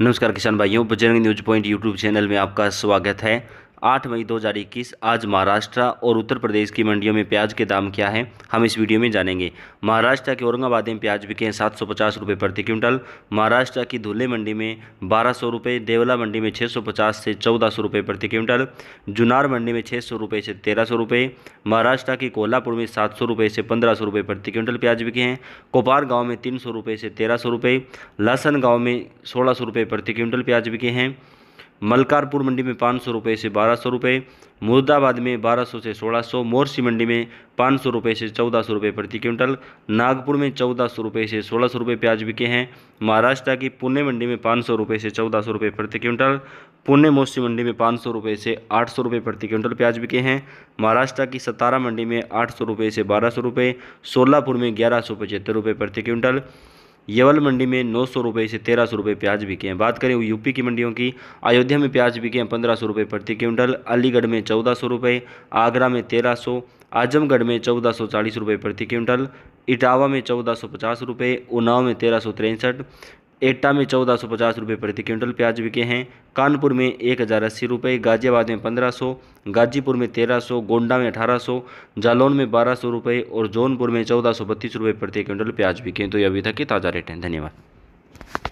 नमस्कार किसान भाइयों Bajrang news point YouTube channel में आपका स्वागत है आठ मई 2021 आज महाराष्ट्र और उत्तर प्रदेश की मंडियों में प्याज के दाम क्या हैं हम इस वीडियो में जानेंगे महाराष्ट्र के औरंगाबाद में प्याज बिके हैं सात सौ पचास रुपये प्रति क्विंटल महाराष्ट्र की धुले मंडी में बारह सौ रुपये देवला मंडी में छः सौ पचास से चौदह सौ रुपये प्रति क्विंटल जुनार मंडी में छः सौ रुपये से तेरह सौ रुपये महाराष्ट्र की कोल्हापुर में सात सौ रुपये से पंद्रह सौ रुपये प्रति क्विंटल प्याज बिके हैं कोपार गाँव में तीन सौ रुपये से तेरह सौ रुपये लसन गाँव में सोलह सौ रुपये प्रति क्विंटल प्याज बिके हैं मलकारपुर मंडी में पाँच सौ रुपये से बारह सौ रुपये मुर्दाबाद में बारह सौ से सोलह सौ मोरसी मंडी में पाँच सौ रुपये से चौदह सौ रुपये प्रति क्विंटल नागपुर में चौदह सौ रुपये से सोलह सौ रुपये प्याज बिके हैं महाराष्ट्र की पुणे मंडी में पाँच सौ रुपये से चौदह सौ रुपये प्रति क्विंटल पुणे मोरसी मंडी में पाँच सौ रुपये से आठ सौ रुपये प्रति क्विंटल प्याज बिके हैं महाराष्ट्र की सतारा मंडी में आठ सौ रुपये से बारह सौ रुपये सोलापुर में ग्यारह सौ पचहत्तर रुपये प्रति क्विंटल यवल मंडी में नौ सौ रुपये से तेरह सौ रुपये प्याज बिके हैं बात करें यूपी की मंडियों की अयोध्या में प्याज बिके हैं पंद्रह सौ रुपये प्रति क्विंटल अलीगढ़ में चौदह सौ रुपये आगरा में तेरह सौ आजमगढ़ में चौदह सौ चालीस रुपये प्रति क्विंटल इटावा में चौदह सौ पचास रुपये उन्नाव में तेरह सौ तिरसठ एटा में चौदह सौ पचास रुपये प्रति क्विंटल प्याज बिके हैं कानपुर में एक हज़ार अस्सी रुपये गाजियाबाद में पंद्रह सौ गाजीपुर में तेरह सौ गोंडा में अठारह सौ जालौन में बारह सौ रुपये और जौनपुर में चौदह सौ बत्तीस रुपये प्रति क्विंटल प्याज बिके हैं तो ये अभी तक के ताज़ा रेट हैं धन्यवाद